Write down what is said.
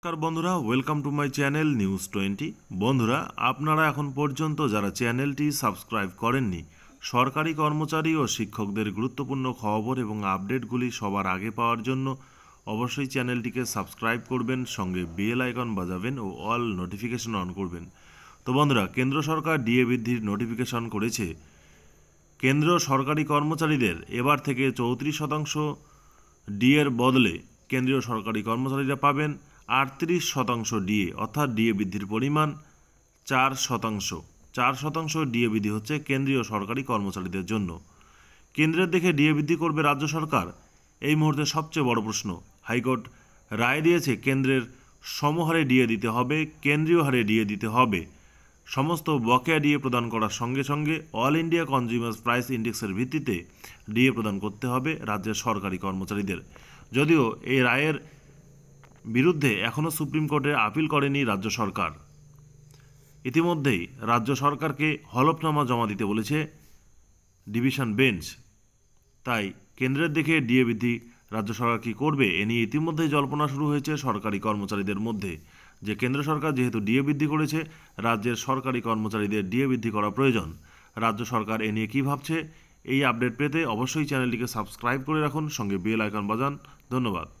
নমস্কার বন্ধুরা welcome to my channel news twenty বন্ধুরা আপনারা এখন পর্যন্ত যারা চ্যানেলটি সাবস্ক্রাইব করেননি সরকারি কর্মচারী ও শিক্ষকদের গুরুত্বপূর্ণ খবর এবং আপডেটগুলি সবার আগে পাওয়ার জন্য অবশ্যই চ্যানেলটিকে সাবস্ক্রাইব করবেন সঙ্গে বিএল আইকন বাজাবেন ও অল নোটিফিকেশন অন করবেন তো বন্ধুরা কেন্দ্র সরকার ডিএ বৃদ্ধির নোটিফিকেশন করেছে কেন্দ্র সরকারি কর্মচারীদের এবার থেকে চৌত্রিশ শতাংশ ডিএর বদলে কেন্দ্রীয় সরকারি কর্মচারীরা পাবেন আটত্রিশ শতাংশ ডিএ অর্থাৎ ডিএ বৃদ্ধির পরিমাণ চার শতাংশ চার শতাংশ ডিএ বৃদ্ধি হচ্ছে কেন্দ্রীয় সরকারি কর্মচারীদের জন্য কেন্দ্রের দেখে ডিএ বৃদ্ধি করবে রাজ্য সরকার এই মুহূর্তে সবচেয়ে বড় প্রশ্ন হাইকোর্ট রায় দিয়েছে কেন্দ্রের সমহারে ডিএ দিতে হবে কেন্দ্রীয় হারে ডিএ দিতে হবে সমস্ত বকেয়া ডিএ প্রদান করার সঙ্গে সঙ্গে অল ইন্ডিয়া কনজিউমার প্রাইস ইন্ডেক্সের ভিত্তিতে ডিএ প্রদান করতে হবে রাজ্যের সরকারি কর্মচারীদের যদিও এই রায়ের বিরুদ্ধে এখনও সুপ্রিম কোর্টে আপিল করেনি রাজ্য সরকার ইতিমধ্যেই রাজ্য সরকারকে হলফনামা জমা দিতে বলেছে ডিভিশন বেঞ্চ তাই কেন্দ্রের দিকে ডিএ বৃদ্ধি রাজ্য সরকার কী করবে এ নিয়ে ইতিমধ্যেই জল্পনা শুরু হয়েছে সরকারি কর্মচারীদের মধ্যে যে কেন্দ্র সরকার যেহেতু ডিএ বৃদ্ধি করেছে রাজ্যের সরকারি কর্মচারীদের ডিএ বৃদ্ধি করা প্রয়োজন রাজ্য সরকার এ নিয়ে কী ভাবছে এই আপডেট পেতে অবশ্যই চ্যানেলটিকে সাবস্ক্রাইব করে রাখুন সঙ্গে বেল আইকন বাজান ধন্যবাদ